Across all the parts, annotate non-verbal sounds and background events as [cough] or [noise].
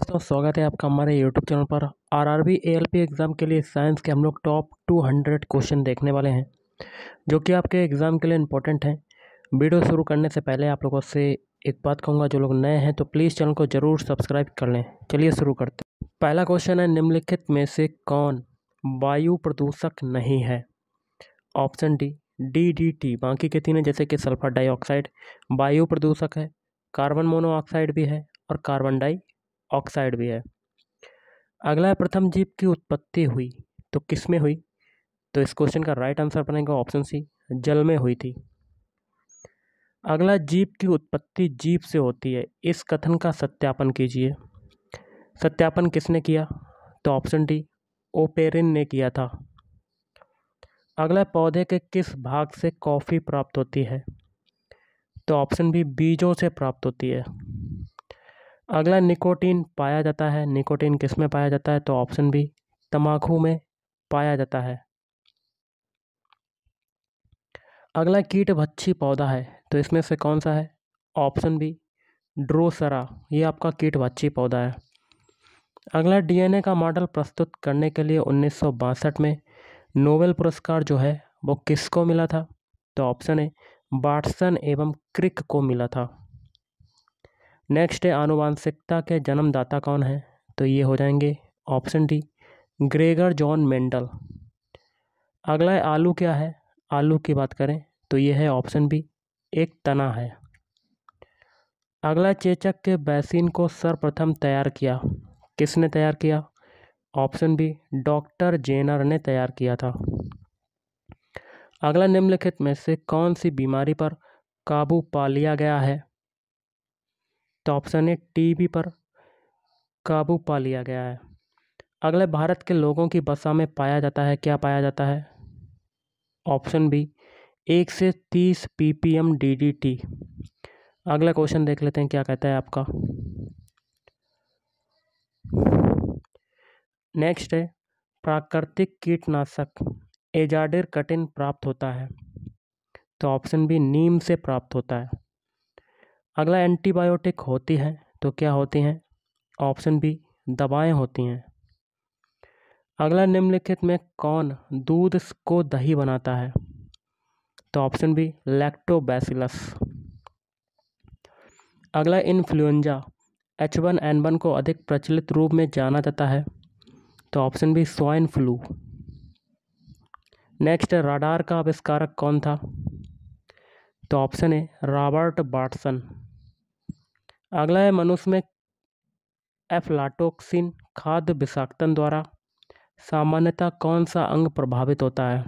दोस्तों स्वागत है आपका हमारे यूट्यूब चैनल पर R R B A L P exam के लिए साइंस के हम लोग टॉप टू हंड्रेड क्वेश्चन देखने वाले हैं जो कि आपके एग्ज़ाम के लिए इंपॉर्टेंट हैं वीडियो शुरू करने से पहले आप लोगों से एक बात कहूँगा जो लोग नए हैं तो प्लीज़ चैनल को ज़रूर सब्सक्राइब कर लें चलिए शुरू करते हैं पहला क्वेश्चन है निम्नलिखित में से कौन वायु प्रदूषक नहीं है option D D D T बाकी के तीन है जैसे कि सल्फर डाइऑक्साइड वायु प्रदूषक है कार्बन मोनोऑक्साइड भी है और कार्बन डाई ऑक्साइड भी है अगला है प्रथम जीव की उत्पत्ति हुई तो किस में हुई तो इस क्वेश्चन का राइट आंसर बनेगा ऑप्शन सी जल में हुई थी अगला जीव की उत्पत्ति जीव से होती है इस कथन का सत्यापन कीजिए सत्यापन किसने किया तो ऑप्शन डी ओपेरिन ने किया था अगला पौधे के किस भाग से कॉफ़ी प्राप्त होती है तो ऑप्शन बी बीजों से प्राप्त होती है अगला निकोटीन पाया जाता है निकोटीन किस में पाया जाता है तो ऑप्शन बी तम्बाकू में पाया जाता है अगला कीट भच्छी पौधा है तो इसमें से कौन सा है ऑप्शन बी ड्रोसरा ये आपका कीट भच्छी पौधा है अगला डीएनए का मॉडल प्रस्तुत करने के लिए उन्नीस में नोबेल पुरस्कार जो है वो किसको मिला था तो ऑप्शन ए बाटसन एवं क्रिक को मिला था नेक्स्ट है आनुवांशिकता के जन्मदाता कौन है तो ये हो जाएंगे option D Gregor John Mendel अगला है आलू क्या है आलू की बात करें तो ये है ऑप्शन बी एक तना है अगला चेचक के बैसिन को सर्वप्रथम तैयार किया किसने तैयार किया ऑप्शन बी डॉक्टर जेनर ने तैयार किया था अगला निम्नलिखित में से कौन सी बीमारी पर काबू पा लिया गया है इसका ऑप्शन है टीबी पर काबू पा लिया गया है अगले भारत के लोगों की बसा में पाया जाता है क्या पाया जाता है ऑप्शन बी एक से तीस P P M D D T अगला क्वेश्चन देख लेते हैं क्या कहता है आपका नेक्स्ट है प्राकृतिक कीटनाशक एजाडिर कटिन प्राप्त होता है तो ऑप्शन बी नीम से प्राप्त होता है अगला एंटीबायोटिक होती है तो क्या होती हैं ऑप्शन बी दवाएं होती हैं अगला निम्नलिखित में कौन दूध को दही बनाता है तो ऑप्शन बी लैक्टोबैसिलस अगला influenza H one N one को अधिक प्रचलित रूप में जाना जाता है तो option B swine flu next radar का आविष्कारक कौन था तो ऑप्शन ए रॉबर्ट बाटसन अगला है मनुष्य में एफ्लाटोक्सिन खाद्य विषाक्तन द्वारा सामान्यतः कौन सा अंग प्रभावित होता है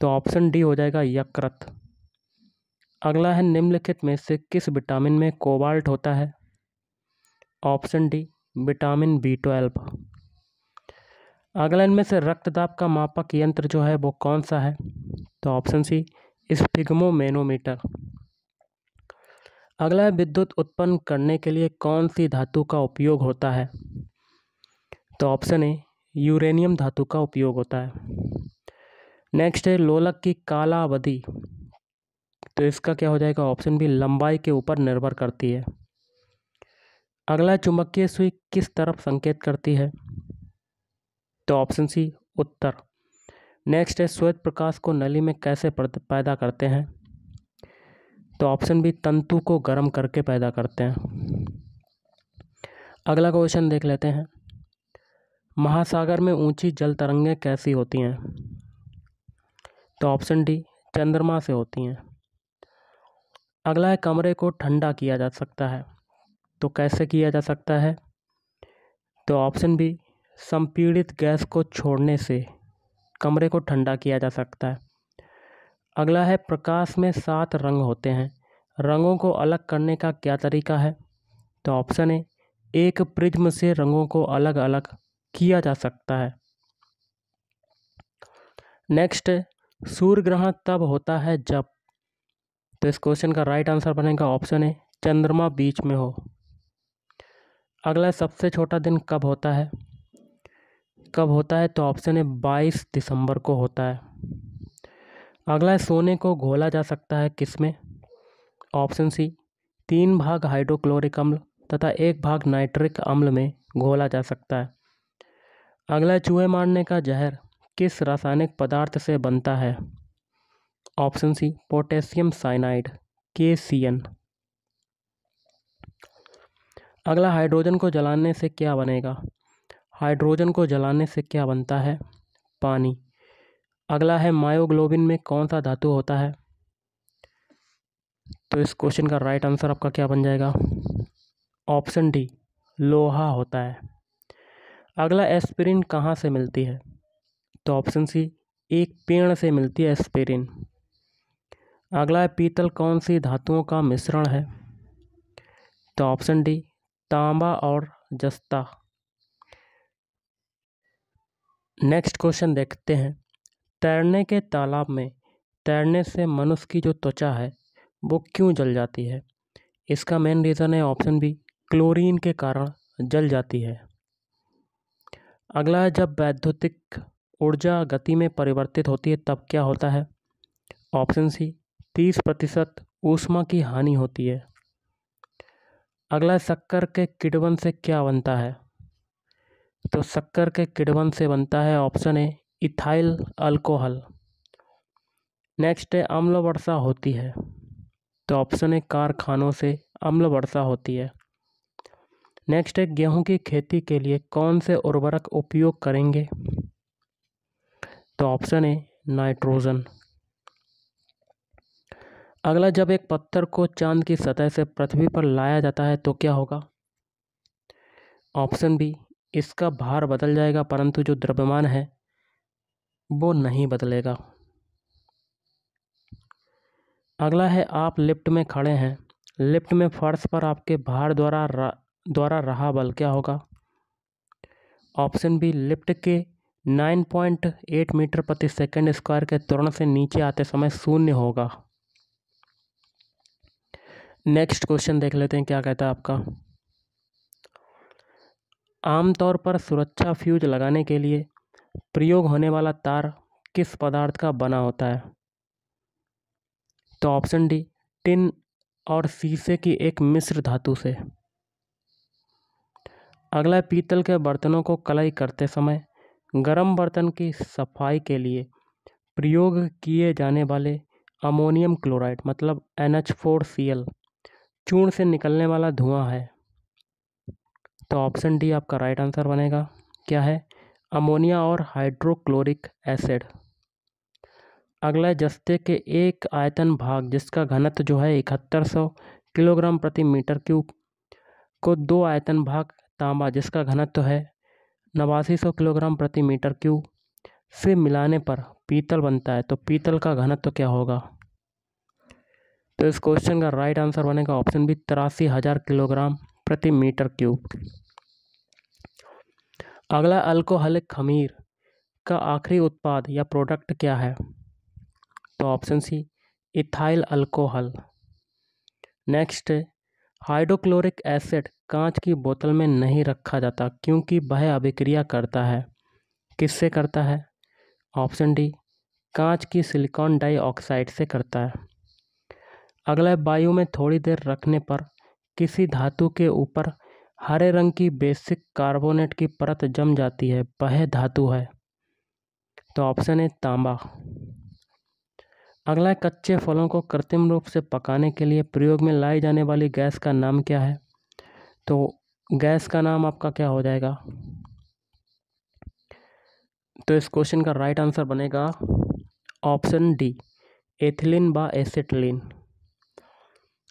तो ऑप्शन डी हो जाएगा यकृत अगला है निम्नलिखित में से किस विटामिन में कोबाल्ट होता है option D vitamin B twelve अगला इनमें से रक्तदाब का मापक यंत्र जो है वो कौन सा है तो ऑप्शन सी स्फिग्मोमेनोमीटर अगला विद्युत उत्पन्न करने के लिए कौन सी धातु का उपयोग होता है तो ऑप्शन ए यूरेनियम धातु का उपयोग होता है नेक्स्ट है लोलक की काला अवधि तो इसका क्या हो जाएगा ऑप्शन बी लंबाई के ऊपर निर्भर करती है अगला चुंबकीय सुई किस तरफ संकेत करती है तो ऑप्शन सी उत्तर नेक्स्ट है श्वेत प्रकाश को नली में कैसे पैदा करते हैं तो ऑप्शन बी तंतु को गर्म करके पैदा करते हैं अगला क्वेश्चन देख लेते हैं महासागर में ऊंची जल तरंगें कैसी होती हैं तो ऑप्शन डी चंद्रमा से होती हैं अगला है कमरे को ठंडा किया जा सकता है तो कैसे किया जा सकता है तो ऑप्शन बी संपीड़ित गैस को छोड़ने से कमरे को ठंडा किया जा सकता है अगला है प्रकाश में सात रंग होते हैं रंगों को अलग करने का क्या तरीका है तो ऑप्शन ए एक प्रिज्म से रंगों को अलग अलग किया जा सकता है नेक्स्ट सूर्य ग्रहण तब होता है जब तो इस क्वेश्चन का राइट आंसर बनेगा ऑप्शन ए चंद्रमा बीच में हो अगला सबसे छोटा दिन कब होता है कब होता है तो ऑप्शन ए बाईस दिसंबर को होता है अगला सोने को घोला जा सकता है किसमें ऑप्शन सी तीन भाग हाइड्रोक्लोरिक अम्ल तथा एक भाग नाइट्रिक अम्ल में घोला जा सकता है अगला चूहे मारने का जहर किस रासायनिक पदार्थ से बनता है ऑप्शन सी पोटेशियम साइनाइड के सी एन अगला हाइड्रोजन को जलाने से क्या बनेगा हाइड्रोजन को जलाने से क्या बनता है पानी अगला है मायोग्लोबिन में कौन सा धातु होता है तो इस क्वेश्चन का राइट आंसर आपका क्या बन जाएगा ऑप्शन डी लोहा होता है अगला एस्पिरिन कहाँ से मिलती है तो ऑप्शन सी एक पेड़ से मिलती है एस्पिरिन अगला है पीतल कौन सी धातुओं का मिश्रण है तो ऑप्शन डी तांबा और जस्ता नेक्स्ट क्वेश्चन देखते हैं तैरने के तालाब में तैरने से मनुष्य की जो त्वचा है वो क्यों जल जाती है इसका मेन रीज़न है ऑप्शन बी क्लोरीन के कारण जल जाती है अगला है जब वैद्युतिक ऊर्जा गति में परिवर्तित होती है तब क्या होता है ऑप्शन सी तीस प्रतिशत ऊष्मा की हानि होती है अगला शक्कर के किडवन से क्या बनता है तो शक्कर के किडवन से बनता है option A ethyl alcohol next है अम्ल वर्षा होती है तो ऑप्शन है कारखानों से अम्ल वर्षा होती है नेक्स्ट है गेहूं की खेती के लिए कौन से उर्वरक उपयोग करेंगे तो ऑप्शन है नाइट्रोजन अगला जब एक पत्थर को चांद की सतह से पृथ्वी पर लाया जाता है तो क्या होगा ऑप्शन बी इसका भार बदल जाएगा परंतु जो द्रव्यमान है वो नहीं बदलेगा अगला है आप लिफ्ट में खड़े हैं लिफ्ट में फर्श पर आपके भार द्वारा रा, द्वारा रहा बल क्या होगा ऑप्शन बी लिफ्ट के 9.8 मीटर प्रति सेकंड स्क्वायर के तुरंत से नीचे आते समय शून्य होगा नेक्स्ट क्वेश्चन देख लेते हैं क्या कहता है आपका आमतौर पर सुरक्षा फ्यूज लगाने के लिए प्रयोग होने वाला तार किस पदार्थ का बना होता है तो ऑप्शन डी टिन और शीशे की एक मिश्र धातु से अगला पीतल के बर्तनों को कलाई करते समय गर्म बर्तन की सफाई के लिए प्रयोग किए जाने वाले अमोनियम क्लोराइड मतलब N H four C L चूण से निकलने वाला धुआं है तो ऑप्शन डी आपका राइट आंसर बनेगा क्या है अमोनिया और हाइड्रोक्लोरिक एसिड अगला जस्ते के एक आयतन भाग जिसका घनत्व जो है इकहत्तर सौ किलोग्राम प्रति मीटर क्यूब को दो आयतन भाग तांबा जिसका घनत्व है नवासी सौ किलोग्राम प्रति मीटर क्यूब से मिलाने पर पीतल बनता है तो पीतल का घनत्व क्या होगा तो इस क्वेश्चन का राइट आंसर बनेगा ऑप्शन बी तिरासी हज़ार किलोग्राम प्रति मीटर क्यूब अगला अल्कोहलिक खमीर का आखिरी उत्पाद या प्रोडक्ट क्या है तो option C ethyl alcohol next hydrochloric acid कांच की बोतल में नहीं रखा जाता क्योंकि वह अभिक्रिया करता है किससे करता है ऑप्शन डी कांच की सिलिकॉन डाइऑक्साइड से करता है अगला वायु में थोड़ी देर रखने पर किसी धातु के ऊपर हरे रंग की बेसिक कार्बोनेट की परत जम जाती है वह धातु है तो ऑप्शन है तांबा अगला कच्चे फलों को कृत्रिम रूप से पकाने के लिए प्रयोग में लाई जाने वाली गैस का नाम क्या है तो गैस का नाम आपका क्या हो जाएगा तो इस क्वेश्चन का राइट आंसर बनेगा ऑप्शन डी एथिलीन बा एसिटलिन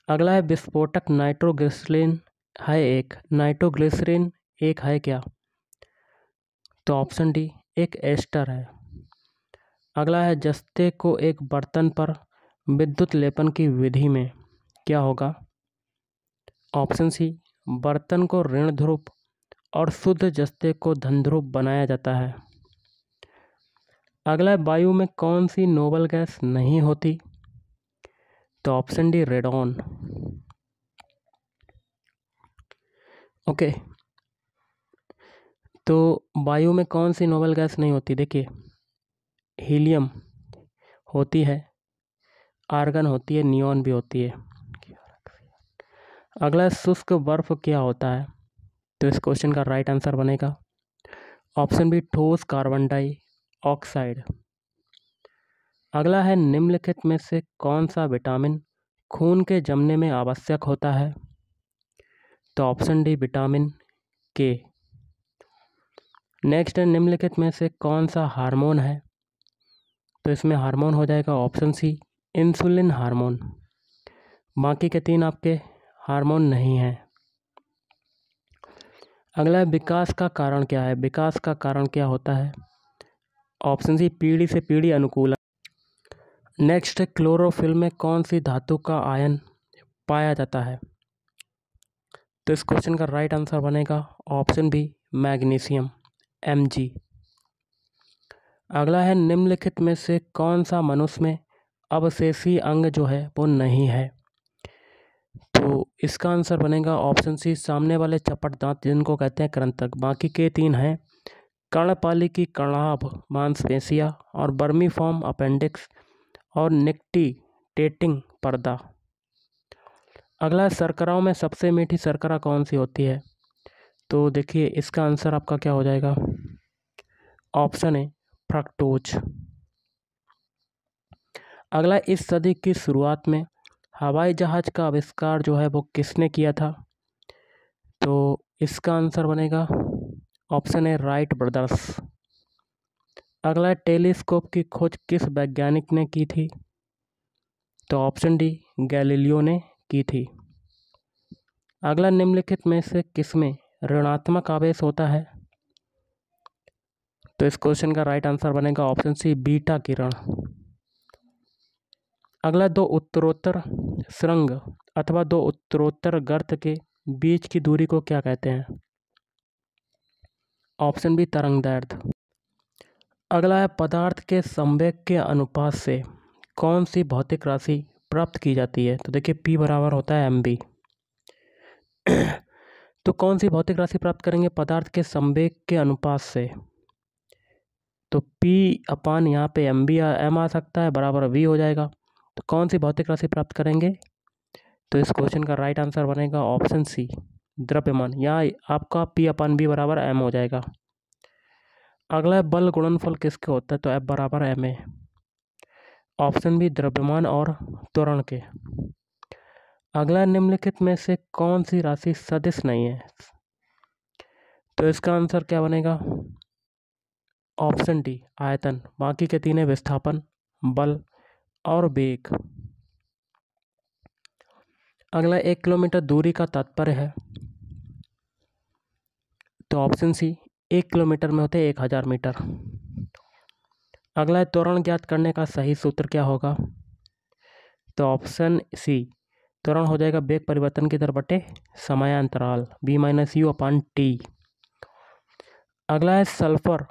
अगला है विस्फोटक नाइट्रोग्लिसलिन है एक नाइट्रोग्लिसरीन एक है क्या तो ऑप्शन डी एक एस्टर है अगला है जस्ते को एक बर्तन पर विद्युत लेपन की विधि में क्या होगा ऑप्शन सी बर्तन को ऋण ध्रुव और शुद्ध जस्ते को धन ध्रुव बनाया जाता है अगला वायु में कौन सी नोबल गैस नहीं होती तो ऑप्शन डी रेडॉन ओके तो वायु में कौन सी नोबल गैस नहीं होती देखिए हीलियम होती है आर्गन होती है नियॉन भी होती है अगला शुष्क बर्फ क्या होता है तो इस क्वेश्चन का राइट आंसर बनेगा ऑप्शन बी ठोस कार्बन डाई ऑक्साइड अगला है निम्नलिखित में से कौन सा विटामिन खून के जमने में आवश्यक होता है तो option D vitamin K next है निम्नलिखित में से कौन सा हार्मोन है तो इसमें हार्मोन हो जाएगा ऑप्शन सी इंसुलिन हार्मोन बाकी के तीन आपके हार्मोन नहीं हैं अगला है विकास का कारण क्या है विकास का कारण क्या होता है ऑप्शन सी पीढ़ी से पीढ़ी अनुकूल नेक्स्ट क्लोरोफिल में कौन सी धातु का आयन पाया जाता है तो इस क्वेश्चन का राइट आंसर बनेगा ऑप्शन बी मैग्नीशियम एम अगला है निम्नलिखित में से कौन सा मनुष्य में अवशेषी अंग जो है वो नहीं है तो इसका आंसर बनेगा ऑप्शन सी सामने वाले चपट दांत जिनको कहते हैं क्रंतक बाकी के तीन हैं कर्णपाली की कर्णाभ मांसपेशिया और बर्मी फॉर्म अपेंडिक्स और निकटी टेटिंग पर्दा अगला शर्कराओं में सबसे मीठी शर्करा कौन सी होती है तो देखिए इसका आंसर आपका क्या हो जाएगा ऑप्शन है फ्रक्टोज अगला इस सदी की शुरुआत में हवाई जहाज का आविष्कार जो है वो किसने किया था तो इसका आंसर बनेगा ऑप्शन है राइट ब्रदर्स अगला टेलीस्कोप की खोज किस वैज्ञानिक ने की थी तो ऑप्शन डी गैलीलियो ने की थी अगला निम्नलिखित में से किस में ऋणात्मक आवेश होता है तो इस क्वेश्चन का राइट आंसर बनेगा ऑप्शन सी बीटा किरण अगला दो उत्तरोत्तर सुरंग अथवा दो उत्तरोत्तर गर्त के बीच की दूरी को क्या कहते हैं ऑप्शन बी तरंग दैर्घ्य अगला है पदार्थ के संवेग के अनुपात से कौन सी भौतिक राशि प्राप्त की जाती है तो देखिए पी बराबर होता है एम बी [clears throat] तो कौन सी भौतिक राशि प्राप्त करेंगे पदार्थ के संवेग के अनुपात से तो पी अपान यहाँ पे एम बी एम आ सकता है बराबर वी हो जाएगा तो कौन सी भौतिक राशि प्राप्त करेंगे तो इस क्वेश्चन का राइट आंसर बनेगा ऑप्शन सी द्रव्यमान यहाँ आपका पी अपान बी बराबर एम हो जाएगा अगला बल गुणनफल किसके होता है तो एफ बराबर एम ए ऑप्शन भी द्रव्यमान और त्वरण के अगला निम्नलिखित में से कौन सी राशि सदिश नहीं है तो इसका आंसर क्या बनेगा ऑप्शन डी आयतन बाकी के तीन है विस्थापन बल और वेग अगला एक किलोमीटर दूरी का तात्पर्य है तो ऑप्शन सी एक किलोमीटर में होते हैं एक हज़ार मीटर अगला है त्वरण ज्ञात करने का सही सूत्र क्या होगा तो ऑप्शन सी त्वरण हो जाएगा बेग परिवर्तन की दर बटे समयांतराल B minus U upon T अगला है सल्फर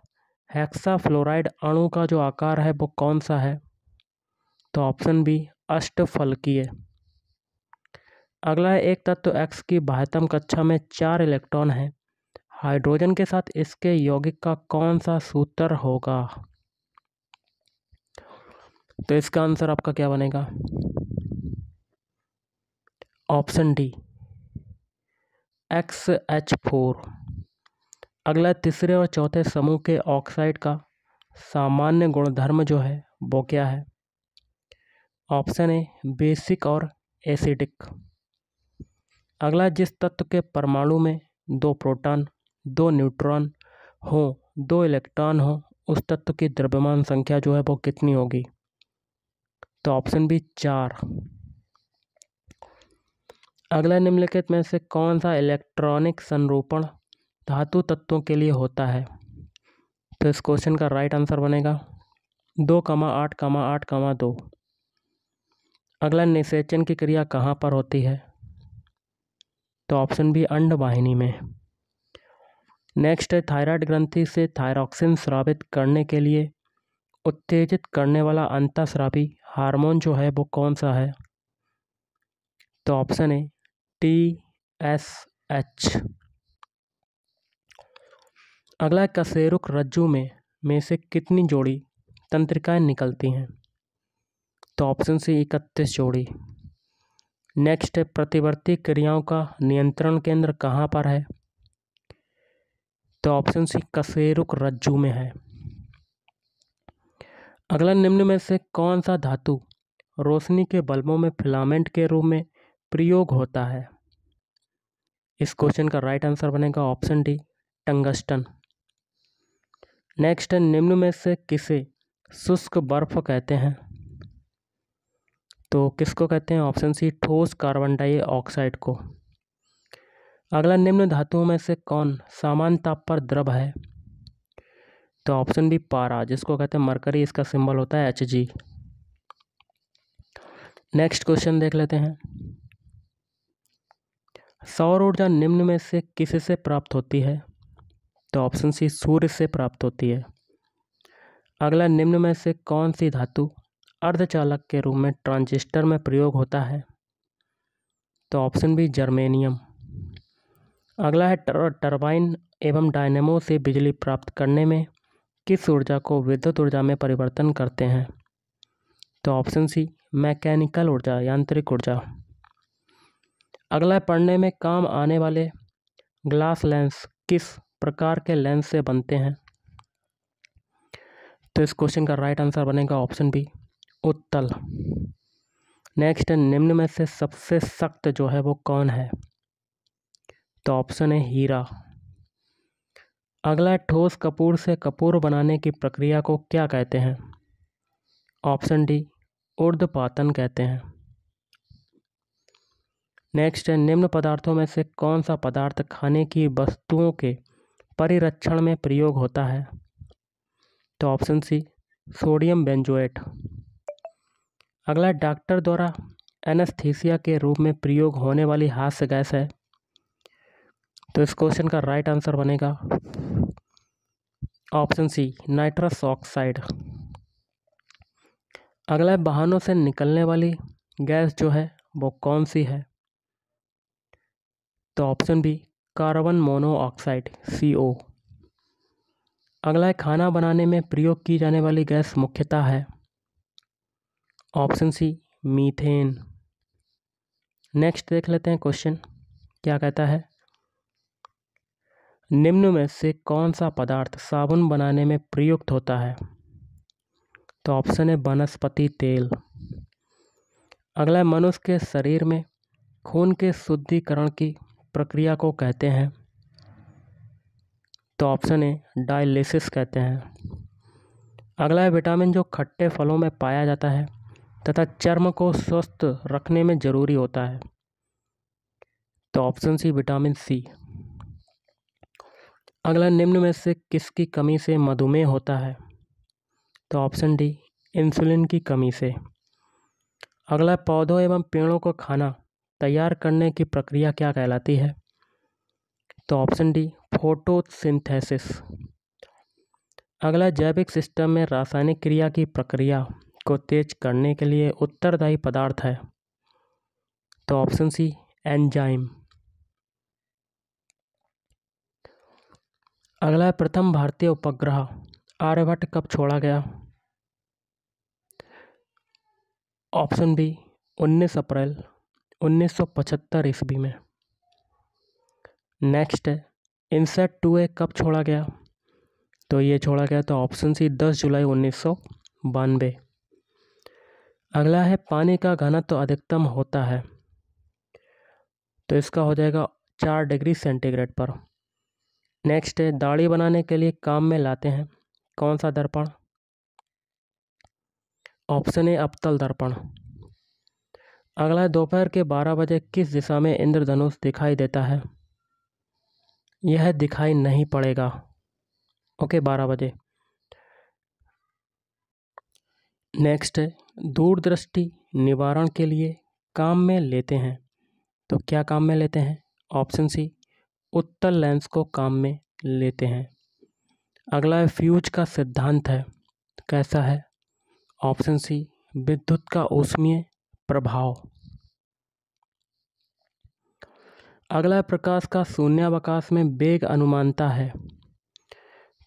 हेक्सा फ्लोराइड अणु का जो आकार है वो कौन सा है तो ऑप्शन बी अष्टफलकीय अगला है एक तत्व तो एक्स की बाह्यतम कक्षा में चार इलेक्ट्रॉन हैं हाइड्रोजन के साथ इसके यौगिक का कौन सा सूत्र होगा तो इसका आंसर आपका क्या बनेगा option D X H four अगला तीसरे और चौथे समूह के ऑक्साइड का सामान्य गुणधर्म जो है वो क्या है ऑप्शन ए बेसिक और एसिडिक अगला जिस तत्व के परमाणु में दो प्रोटॉन, दो न्यूट्रॉन हो दो इलेक्ट्रॉन हो उस तत्व की द्रव्यमान संख्या जो है वो कितनी होगी तो ऑप्शन बी चार अगला निम्नलिखित में से कौन सा इलेक्ट्रॉनिक संरूपण धातु तत्वों के लिए होता है तो इस क्वेश्चन का राइट आंसर बनेगा दो कमा आठ कमा आठ कमा दो अगला निषेचन की क्रिया कहाँ पर होती है तो ऑप्शन बी अंडवाहिनी में नेक्स्ट है थायराइड ग्रंथि से थायरॉक्सिन स्रावित करने के लिए उत्तेजित करने वाला अंतस्रावी हार्मोन जो है वो कौन सा है तो ऑप्शन है टी एस एच अगला कसेरुक रज्जु में में से कितनी जोड़ी तंत्रिकाएं निकलती हैं तो ऑप्शन सी इकतीस जोड़ी नेक्स्ट है प्रतिवर्ती क्रियाओं का नियंत्रण केंद्र कहाँ पर है तो ऑप्शन सी कसेरुक रज्जू में है अगला निम्न में से कौन सा धातु रोशनी के बल्बों में फिलामेंट के रूप में प्रयोग होता है इस क्वेश्चन का राइट आंसर बनेगा ऑप्शन डी टंगस्टन नेक्स्ट निम्न में से किसे शुष्क बर्फ कहते हैं तो किसको कहते हैं ऑप्शन सी ठोस कार्बन डाइऑक्साइड को अगला निम्न धातुओं में से कौन सामान्य ताप पर द्रव है तो ऑप्शन बी पारा जिसको कहते हैं मरकरी इसका सिंबल होता है एच जी नेक्स्ट क्वेश्चन देख लेते हैं सौर ऊर्जा निम्न में से किस से प्राप्त होती है तो ऑप्शन सी सूर्य से प्राप्त होती है अगला निम्न में से कौन सी धातु अर्धचालक के रूप में ट्रांजिस्टर में प्रयोग होता है तो ऑप्शन बी जर्मेनियम अगला है टर्बाइन एवं डायनेमो से बिजली प्राप्त करने में किस ऊर्जा को विद्युत ऊर्जा में परिवर्तन करते हैं तो ऑप्शन सी मैकेनिकल ऊर्जा यांत्रिक ऊर्जा अगला पढ़ने में काम आने वाले ग्लास लेंस किस प्रकार के लेंस से बनते हैं तो इस क्वेश्चन का राइट आंसर बनेगा ऑप्शन बी उत्तल नेक्स्ट निम्न में से सबसे सख्त जो है वो कौन है तो ऑप्शन है हीरा अगला ठोस कपूर से कपूर बनाने की प्रक्रिया को क्या कहते हैं ऑप्शन डी पातन कहते हैं नेक्स्ट है निम्न पदार्थों में से कौन सा पदार्थ खाने की वस्तुओं के परिरक्षण में प्रयोग होता है तो ऑप्शन सी सोडियम बेंजोएट अगला डॉक्टर द्वारा एनेस्थीसिया के रूप में प्रयोग होने वाली हास्य गैस है तो इस क्वेश्चन का राइट आंसर बनेगा ऑप्शन सी नाइट्रस ऑक्साइड अगला वाहनों से निकलने वाली गैस जो है वो कौन सी है तो option B carbon monoxide C O अगला है खाना बनाने में प्रयोग की जाने वाली गैस मुख्यतः है ऑप्शन सी मीथेन नेक्स्ट देख लेते हैं क्वेश्चन क्या कहता है निम्न में से कौन सा पदार्थ साबुन बनाने में प्रयुक्त होता है तो ऑप्शन है वनस्पति तेल अगला मनुष्य के शरीर में खून के शुद्धिकरण की प्रक्रिया को कहते हैं तो ऑप्शन है डायलिसिस कहते हैं अगला है विटामिन जो खट्टे फलों में पाया जाता है तथा चर्म को स्वस्थ रखने में ज़रूरी होता है तो ऑप्शन सी विटामिन सी अगला निम्न में से किसकी कमी से मधुमेह होता है तो ऑप्शन डी इंसुलिन की कमी से अगला पौधों एवं पेड़ों को खाना तैयार करने की प्रक्रिया क्या कहलाती है तो ऑप्शन डी फोटोसिंथेसिस अगला जैविक सिस्टम में रासायनिक क्रिया की प्रक्रिया को तेज करने के लिए उत्तरदायी पदार्थ है तो ऑप्शन सी एंजाइम अगला है प्रथम भारतीय उपग्रह आर्यभट्ट कब छोड़ा गया ऑप्शन बी 19 अप्रैल 1975 ईस्वी में नेक्स्ट है इनसेट टू ए कब छोड़ा गया तो ये छोड़ा गया तो ऑप्शन सी 10 जुलाई उन्नीस अगला है पानी का घना तो अधिकतम होता है तो इसका हो जाएगा चार डिग्री सेंटीग्रेड पर नेक्स्ट है दाढ़ी बनाने के लिए काम में लाते हैं कौन सा दर्पण ऑप्शन है अबतल दर्पण अगला दोपहर के बारह बजे किस दिशा में इंद्रधनुष दिखाई देता है यह दिखाई नहीं पड़ेगा ओके बारह बजे नेक्स्ट दूरदृष्टि निवारण के लिए काम में लेते हैं तो क्या काम में लेते हैं ऑप्शन सी उत्तल लेंस को काम में लेते हैं अगला है फ्यूज का सिद्धांत है कैसा है ऑप्शन सी विद्युत का ऊष्मीय प्रभाव अगला प्रकाश का शून्यावकाश में वेग अनुमानता है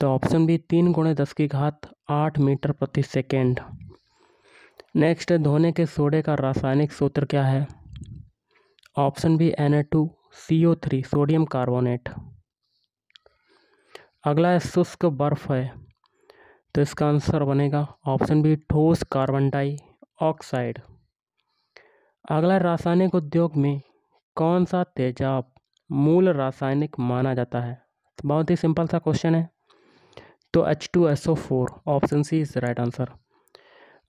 तो ऑप्शन बी तीन गुणे दस की घात आठ मीटर प्रति सेकेंड नेक्स्ट है धोने के सोडे का रासायनिक सूत्र क्या है option B N A two C O three sodium carbonate अगला है शुष्क बर्फ है तो इसका आंसर बनेगा ऑप्शन बी ठोस कार्बन डाई ऑक्साइड अगला रासायनिक उद्योग में कौन सा तेजाब मूल रासायनिक माना जाता है तो बहुत ही सिंपल सा क्वेश्चन है तो H two S O four option C is right answer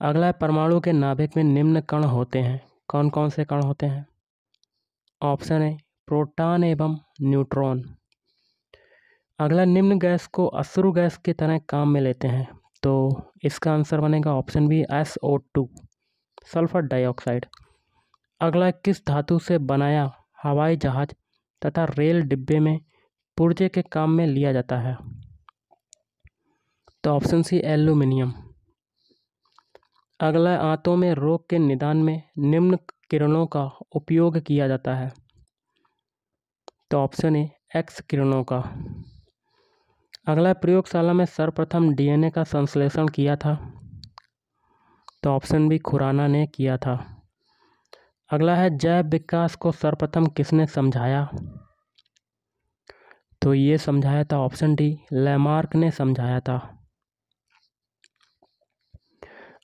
अगला है परमाणु के नाभिक में निम्न कण होते हैं कौन कौन से कण होते हैं ऑप्शन है प्रोटॉन एवं न्यूट्रॉन अगला निम्न गैस को अश्रु गैस के तरह काम में लेते हैं तो इसका आंसर बनेगा option B S O two sulphur dioxide अगला किस धातु से बनाया हवाई जहाज तथा रेल डिब्बे में पुर्जे के काम में लिया जाता है तो ऑप्शन सी एल्यूमिनियम अगला आंतों में रोग के निदान में निम्न किरणों का उपयोग किया जाता है इसका ऑप्शन है एक्स किरणों का अगला प्रयोगशाला में सर्वप्रथम डीएनए का संश्लेषण किया था तो ऑप्शन भी खुराना ने किया था अगला है जैव विकास को सर्वप्रथम किसने समझाया तो ये समझाया था ऑप्शन डी लेमार्क ने समझाया था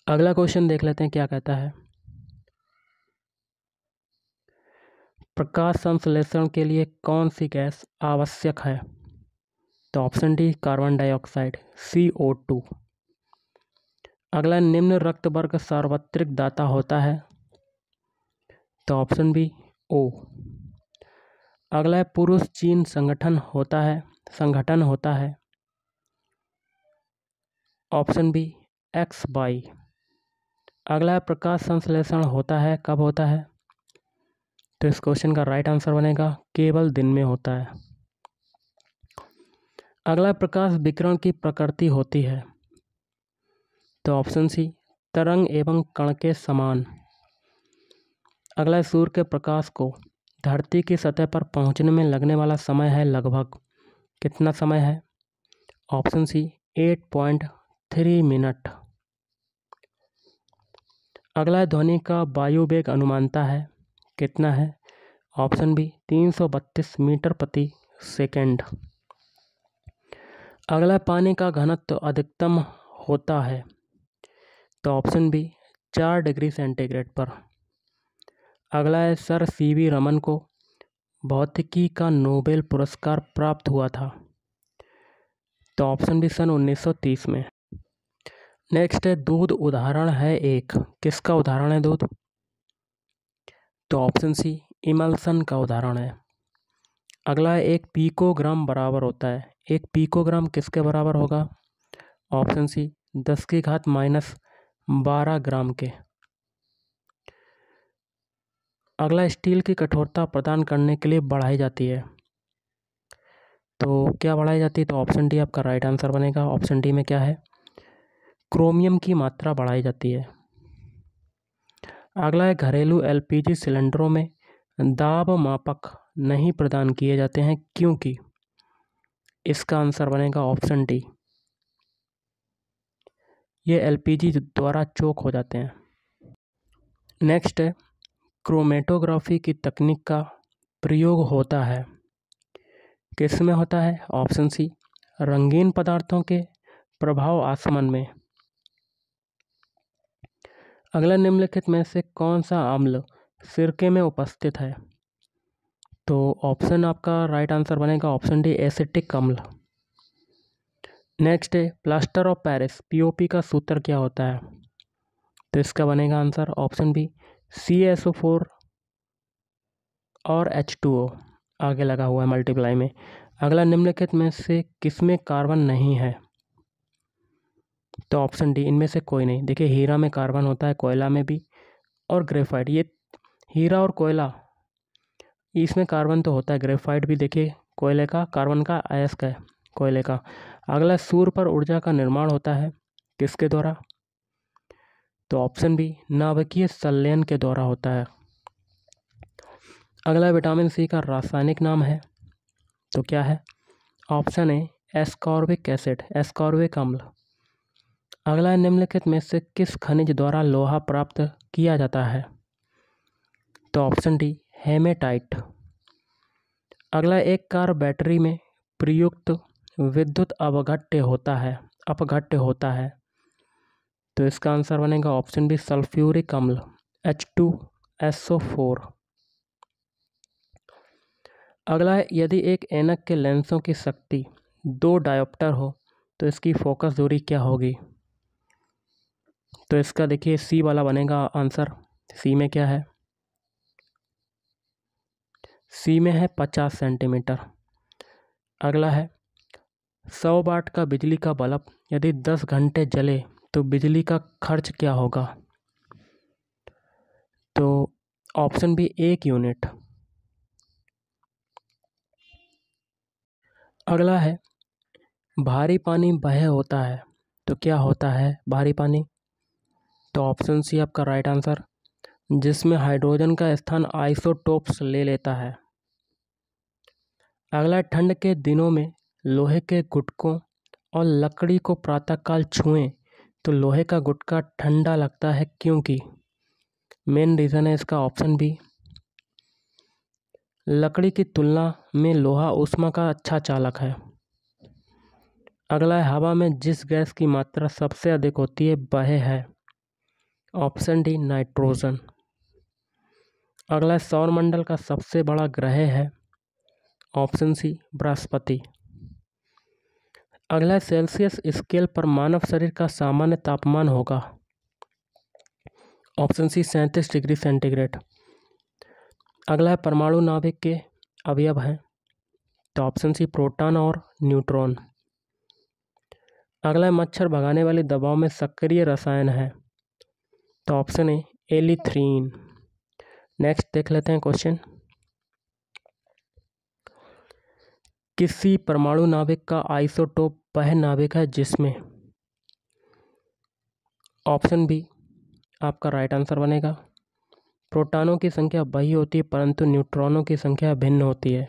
अगला क्वेश्चन देख लेते हैं क्या कहता है प्रकाश संश्लेषण के लिए कौन सी गैस आवश्यक है तो option D carbon dioxide C O two अगला निम्न रक्त वर्ग सार्वत्रिक दाता होता है तो ऑप्शन बी ओ अगला पुरुष चीन संगठन होता है संगठन होता है ऑप्शन बी एक्स बाई अगला प्रकाश संश्लेषण होता है कब होता है तो इस क्वेश्चन का राइट आंसर बनेगा केवल दिन में होता है अगला प्रकाश विकिरण की प्रकृति होती है तो ऑप्शन सी तरंग एवं कण के समान अगला सूर्य के प्रकाश को धरती की सतह पर पहुंचने में लगने वाला समय है लगभग कितना समय है option C eight point three minute अगला ध्वनि का वायु वेग अनुमानता है कितना है ऑप्शन बी तीन सौ बत्तीस मीटर प्रति सेकेंड अगला पानी का घनत्व तो अधिकतम होता है तो ऑप्शन बी चार डिग्री सेंटीग्रेड पर अगला है सर सी वी रमन को भौतिकी का नोबेल पुरस्कार प्राप्त हुआ था तो ऑप्शन बी सन 1930 में नेक्स्ट है दूध उदाहरण है एक किसका उदाहरण है दूध तो ऑप्शन सी इमल्सन का उदाहरण है अगला है एक पीकोग्राम बराबर होता है एक पीकोग्राम किसके बराबर होगा ऑप्शन सी दस की घात माइनस बारह ग्राम के अगला स्टील की कठोरता प्रदान करने के लिए बढ़ाई जाती है तो क्या बढ़ाई जाती है तो ऑप्शन डी आपका राइट आंसर बनेगा ऑप्शन डी में क्या है क्रोमियम की मात्रा बढ़ाई जाती है अगला है घरेलू एलपीजी सिलेंडरों में दाब मापक नहीं प्रदान किए जाते हैं क्योंकि इसका आंसर बनेगा ऑप्शन डी ये एलपीजी द्वारा चोक हो जाते हैं नेक्स्ट है क्रोमेटोग्राफी की तकनीक का प्रयोग होता है किस में होता है ऑप्शन सी रंगीन पदार्थों के प्रभाव आसमान में अगला निम्नलिखित में से कौन सा अम्ल सिरके में उपस्थित है तो ऑप्शन आपका राइट आंसर बनेगा ऑप्शन डी एसिटिक अम्ल नेक्स्ट है प्लास्टर ऑफ पेरिस पीओपी का सूत्र क्या होता है तो इसका बनेगा answer option B C S O four और एच टू ओ आगे लगा हुआ है मल्टीप्लाई में अगला निम्नलिखित में से किसमें कार्बन नहीं है तो ऑप्शन डी इनमें से कोई नहीं देखिए हीरा में कार्बन होता है कोयला में भी और ग्रेफाइट ये हीरा और कोयला इसमें कार्बन तो होता है ग्रेफाइट भी देखिए कोयले का कार्बन का अयस्क है कोयले का अगला सूर पर ऊर्जा का निर्माण होता है किसके द्वारा तो ऑप्शन बी नाभिकीय संलयन के द्वारा होता है अगला विटामिन सी का रासायनिक नाम है तो क्या है option A ascorbic acid ascorbic अम्ल अगला निम्नलिखित में से किस खनिज द्वारा लोहा प्राप्त किया जाता है तो ऑप्शन डी हेमेटाइट अगला एक कार बैटरी में प्रयुक्त विद्युत अवघट्य होता है अपघट्य होता है तो इसका आंसर बनेगा ऑप्शन बी सल्फ्यूरिक अम्ल H two S O four अगला है यदि एक एनक के लेंसों की शक्ति दो डायोप्टर हो तो इसकी फोकस दूरी क्या होगी तो इसका देखिए सी वाला बनेगा आंसर सी में क्या है सी में है पचास सेंटीमीटर अगला है सौ वाट का बिजली का बल्ब यदि दस घंटे जले तो बिजली का खर्च क्या होगा तो ऑप्शन भी एक यूनिट अगला है भारी पानी बह होता है तो क्या होता है भारी पानी तो ऑप्शन सी आपका राइट आंसर जिसमें हाइड्रोजन का स्थान आइसोटोप्स ले लेता है अगला ठंड के दिनों में लोहे के गुटकों और लकड़ी को प्रातःकाल छुएं तो लोहे का गुटका ठंडा लगता है क्योंकि मेन रीज़न है इसका ऑप्शन बी लकड़ी की तुलना में लोहा उष्मा का अच्छा चालक है अगला है हवा में जिस गैस की मात्रा सबसे अधिक होती है वह है ऑप्शन डी नाइट्रोजन अगला सौरमंडल का सबसे बड़ा ग्रह है ऑप्शन सी बृहस्पति अगला सेल्सियस स्केल पर मानव शरीर का सामान्य तापमान होगा ऑप्शन सी सैंतीस डिग्री सेंटीग्रेड अगला है परमाणु नाभिक के अवयव हैं तो ऑप्शन सी प्रोटॉन और न्यूट्रॉन अगला है मच्छर भगाने वाले दबाव में सक्रिय रसायन है तो ऑप्शन है एलिथ्रीन नेक्स्ट देख लेते हैं क्वेश्चन किसी परमाणु नाभिक का आइसोटोप वह नाभिक है जिसमें ऑप्शन बी आपका राइट आंसर बनेगा प्रोटॉनों की संख्या वही होती है परंतु न्यूट्रॉनों की संख्या भिन्न होती है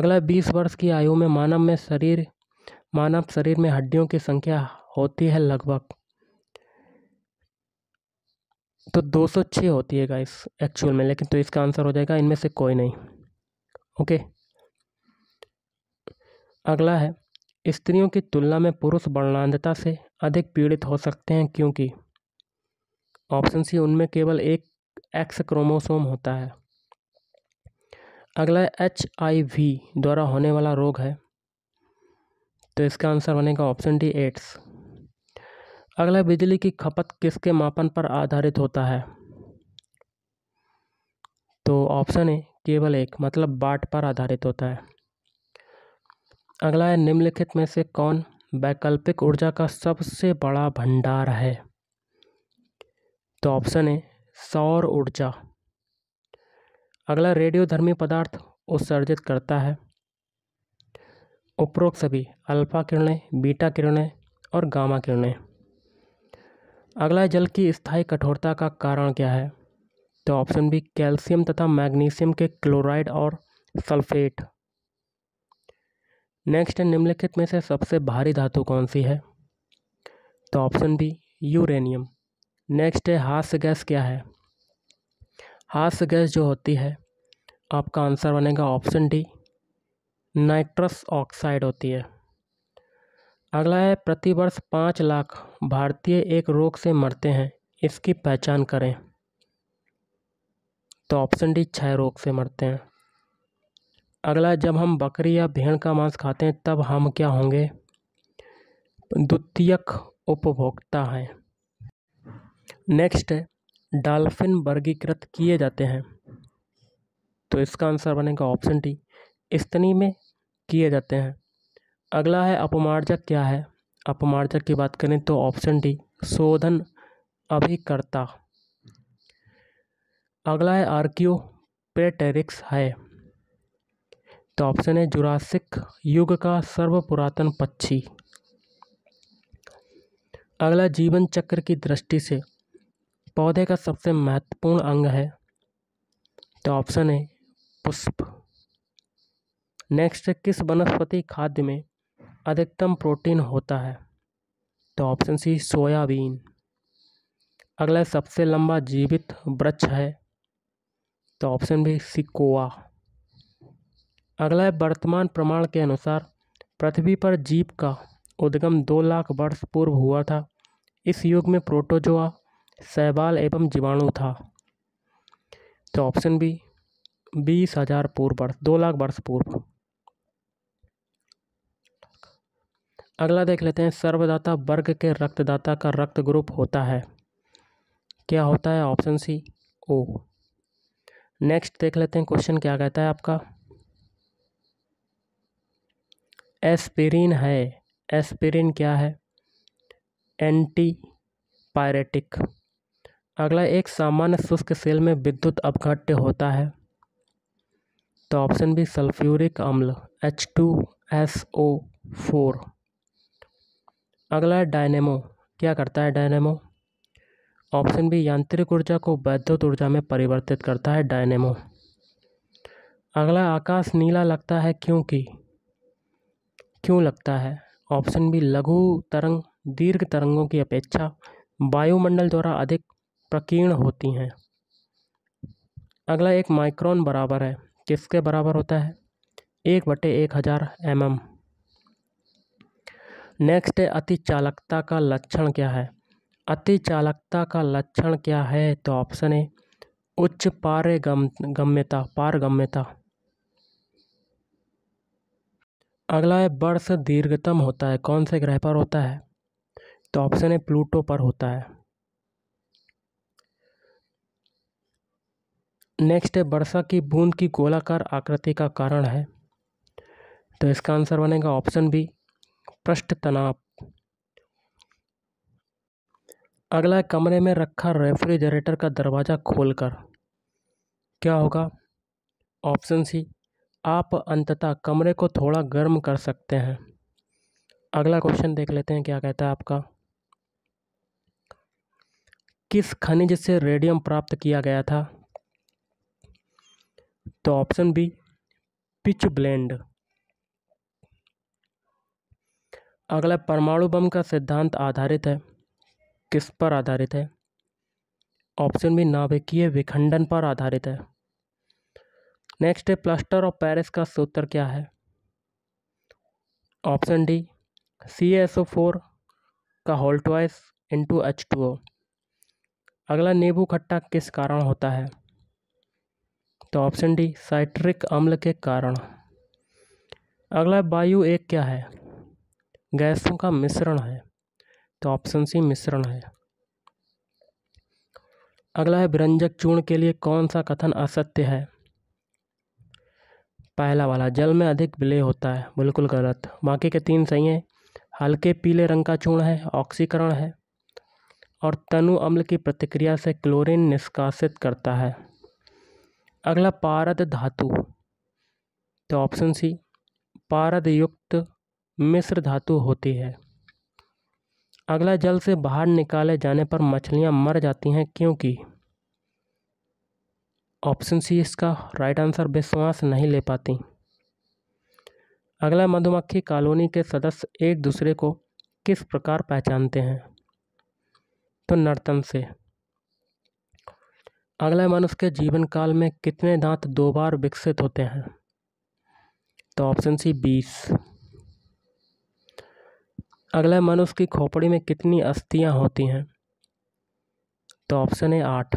अगला 20 वर्ष की आयु में मानव में शरीर मानव शरीर में हड्डियों की संख्या होती है लगभग तो दो सौ छः होती है गाइस एक्चुअल में लेकिन तो इसका आंसर हो जाएगा इनमें से कोई नहीं ओके अगला है स्त्रियों की तुलना में पुरुष वर्णांधता से अधिक पीड़ित हो सकते हैं क्योंकि ऑप्शन सी उनमें केवल एक एक्स क्रोमोसोम होता है अगला एच आई वी द्वारा होने वाला रोग है तो इसका आंसर बनेगा ऑप्शन डी एड्स अगला बिजली की खपत किसके मापन पर आधारित होता है तो ऑप्शन ए केवल एक मतलब बाट पर आधारित होता है अगला है निम्नलिखित में से कौन वैकल्पिक ऊर्जा का सबसे बड़ा भंडार है तो ऑप्शन है सौर ऊर्जा अगला रेडियोधर्मी पदार्थ उत्सर्जित करता है उपरोक्त सभी अल्फा किरणें बीटा किरणें और गामा किरणें अगला जल की स्थायी कठोरता का कारण क्या है तो ऑप्शन बी कैल्शियम तथा मैग्नीशियम के क्लोराइड और सल्फेट नेक्स्ट है निम्नलिखित में से सबसे भारी धातु कौन सी है तो ऑप्शन बी यूरेनियम नेक्स्ट है हास्य गैस क्या है हास्य गैस जो होती है आपका आंसर बनेगा ऑप्शन डी नाइट्रस ऑक्साइड होती है अगला है प्रतिवर्ष पाँच लाख भारतीय एक रोग से मरते हैं इसकी पहचान करें तो ऑप्शन डी छः रोग से मरते हैं अगला जब हम बकरी या भेड़ का मांस खाते हैं तब हम क्या होंगे द्वितीयक उपभोक्ता हैं नेक्स्ट है डॉल्फिन वर्गीकृत किए जाते हैं तो इसका आंसर बनेगा ऑप्शन डी स्तनी में किए जाते हैं अगला है अपमार्जक क्या है अपमार्जक की बात करें तो ऑप्शन डी शोधन अभिकर्ता अगला है आर्कियो पेटेरिक्स है तो ऑप्शन है जुरासिक युग का सर्व पुरातन पक्षी अगला जीवन चक्र की दृष्टि से पौधे का सबसे महत्वपूर्ण अंग है तो ऑप्शन है पुष्प नेक्स्ट किस वनस्पति खाद्य में अधिकतम प्रोटीन होता है तो ऑप्शन सी सोयाबीन अगला सबसे लंबा जीवित वृक्ष है तो ऑप्शन बी सिकोआ अगला है वर्तमान प्रमाण के अनुसार पृथ्वी पर जीव का उद्गम दो लाख वर्ष पूर्व हुआ था इस युग में प्रोटोजोआ शैवाल एवं जीवाणु था तो ऑप्शन बी बीस हजार पूर्व वर्ष दो लाख वर्ष पूर्व अगला देख लेते हैं सर्वदाता वर्ग के रक्तदाता का रक्त ग्रुप होता है क्या होता है ऑप्शन सी ओ नेक्स्ट देख लेते हैं क्वेश्चन क्या कहता है आपका एस्पिरिन है एस्पिरिन क्या है एंटी पायरेटिक अगला एक सामान्य शुष्क सेल में विद्युत अपघट्य होता है तो ऑप्शन बी सल्फ्यूरिक अम्ल H two S O four अगला है डायनेमो क्या करता है डायनेमो ऑप्शन बी यांत्रिक ऊर्जा को वैद्युत ऊर्जा में परिवर्तित करता है डायनेमो अगला आकाश नीला लगता है क्योंकि क्यों लगता है ऑप्शन बी लघु तरंग दीर्घ तरंगों की अपेक्षा वायुमंडल द्वारा अधिक प्रकीर्ण होती हैं अगला एक माइक्रोन बराबर है किसके बराबर होता है एक बटे एक हज़ार एम नेक्स्ट है अति चालकता का लक्षण क्या है अति चालकता का लक्षण क्या है तो ऑप्शन है उच्च पारगम गम्यता पारगम्यता अगला है वर्ष दीर्घतम होता है कौन से ग्रह पर होता है तो ऑप्शन है प्लूटो पर होता है नेक्स्ट है वर्षा की बूंद की गोलाकार आकृति का कारण है तो इसका आंसर बनेगा ऑप्शन बी पृष्ठ तनाव अगला कमरे में रखा रेफ्रिजरेटर का दरवाज़ा खोलकर क्या होगा ऑप्शन सी आप अंततः कमरे को थोड़ा गर्म कर सकते हैं अगला क्वेश्चन देख लेते हैं क्या कहता है आपका किस खनिज से रेडियम प्राप्त किया गया था तो ऑप्शन बी पिच ब्लेंड अगला परमाणु बम का सिद्धांत आधारित है किस पर आधारित है ऑप्शन बी नाभिकीय विखंडन पर आधारित है नेक्स्ट है प्लस्टर ऑफ पेरिस का सूत्र क्या है option D C S O four का होल्टवाइस इंटू एच टू ओ अगला नींबू खट्टा किस कारण होता है तो ऑप्शन डी साइट्रिक अम्ल के कारण अगला वायु एक क्या है गैसों का मिश्रण है तो ऑप्शन सी मिश्रण है अगला है व्यंजक चूर्ण के लिए कौन सा कथन असत्य है पहला वाला जल में अधिक विलय होता है बिल्कुल गलत बाकी के तीन सही हैं हल्के पीले रंग का चूर्ण है ऑक्सीकरण है और तनु अम्ल की प्रतिक्रिया से क्लोरीन निष्कासित करता है अगला पारद धातु तो ऑप्शन सी पारद युक्त मिश्र धातु होती है अगला जल से बाहर निकाले जाने पर मछलियाँ मर जाती हैं क्योंकि ऑप्शन सी इसका राइट आंसर विश्वास नहीं ले पाती अगला मधुमक्खी कॉलोनी के सदस्य एक दूसरे को किस प्रकार पहचानते हैं तो नर्तन से अगला मनुष्य के जीवन काल में कितने दांत दो बार विकसित होते हैं तो ऑप्शन सी बीस अगला मनुष्य की खोपड़ी में कितनी अस्थियां होती हैं तो ऑप्शन है आठ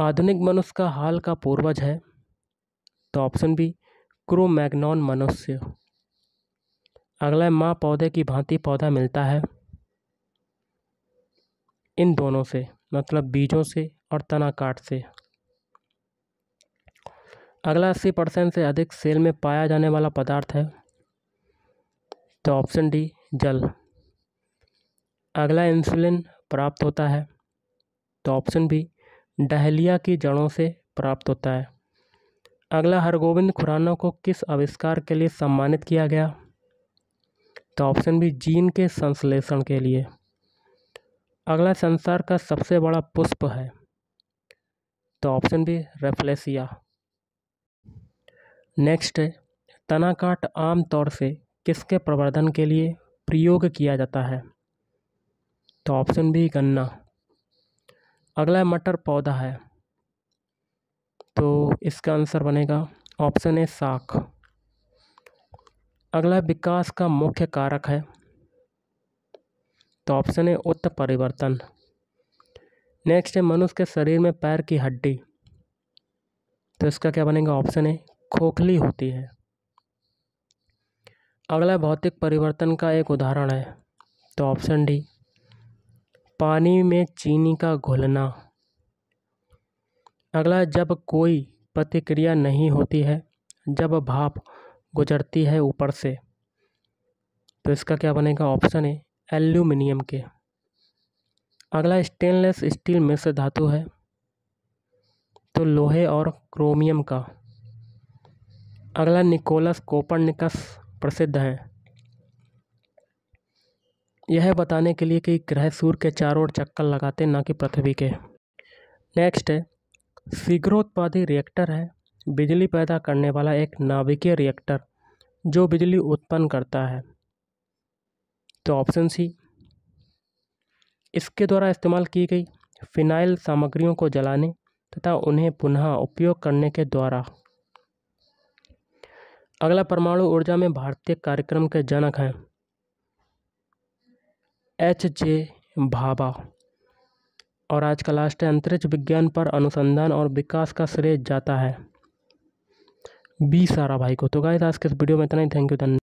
आधुनिक मनुष्य का हाल का पूर्वज है तो ऑप्शन बी क्रोमैग्नॉन मनुष्य अगला माँ पौधे की भांति पौधा मिलता है इन दोनों से मतलब बीजों से और तना काट से अगला अस्सी परसेंट से अधिक सेल में पाया जाने वाला पदार्थ है तो ऑप्शन डी जल अगला इंसुलिन प्राप्त होता है तो ऑप्शन बी डहलिया की जड़ों से प्राप्त होता है अगला हरगोविंद खुराना को किस आविष्कार के लिए सम्मानित किया गया तो ऑप्शन बी जीन के संश्लेषण के लिए अगला संसार का सबसे बड़ा पुष्प है तो ऑप्शन बी रेफ्लेसिया नेक्स्ट है तनाकाट आमतौर से किसके प्रवर्धन के लिए प्रयोग किया जाता है तो ऑप्शन बी गन्ना अगला मटर पौधा है तो इसका आंसर बनेगा ऑप्शन ए साख अगला विकास का मुख्य कारक है तो ऑप्शन है उत्त परिवर्तन नेक्स्ट है मनुष्य के शरीर में पैर की हड्डी तो इसका क्या बनेगा ऑप्शन है खोखली होती है अगला भौतिक परिवर्तन का एक उदाहरण है तो ऑप्शन डी पानी में चीनी का घुलना अगला जब कोई प्रतिक्रिया नहीं होती है जब भाप गुजरती है ऊपर से तो इसका क्या बनेगा ऑप्शन है एल्यूमिनियम के अगला स्टेनलेस स्टील में से धातु है तो लोहे और क्रोमियम का अगला निकोलस कोपरनिकस प्रसिद्ध हैं यह बताने के लिए कि ग्रह सूर्य के चारों ओर चक्कर लगाते ना कि पृथ्वी के नेक्स्ट है शीघ्रोत्पादी रिएक्टर है बिजली पैदा करने वाला एक नाभिकीय रिएक्टर जो बिजली उत्पन्न करता है तो ऑप्शन सी इसके द्वारा इस्तेमाल की गई फिनाइल सामग्रियों को जलाने तथा उन्हें पुनः उपयोग करने के द्वारा अगला परमाणु ऊर्जा में भारतीय कार्यक्रम के जनक हैं एच जे भाभा और आज का लास्ट है अंतरिक्ष विज्ञान पर अनुसंधान और विकास का श्रेय जाता है बी सारा भाई को तो था आज के इस वीडियो में इतना ही थैंक यू धन्यवाद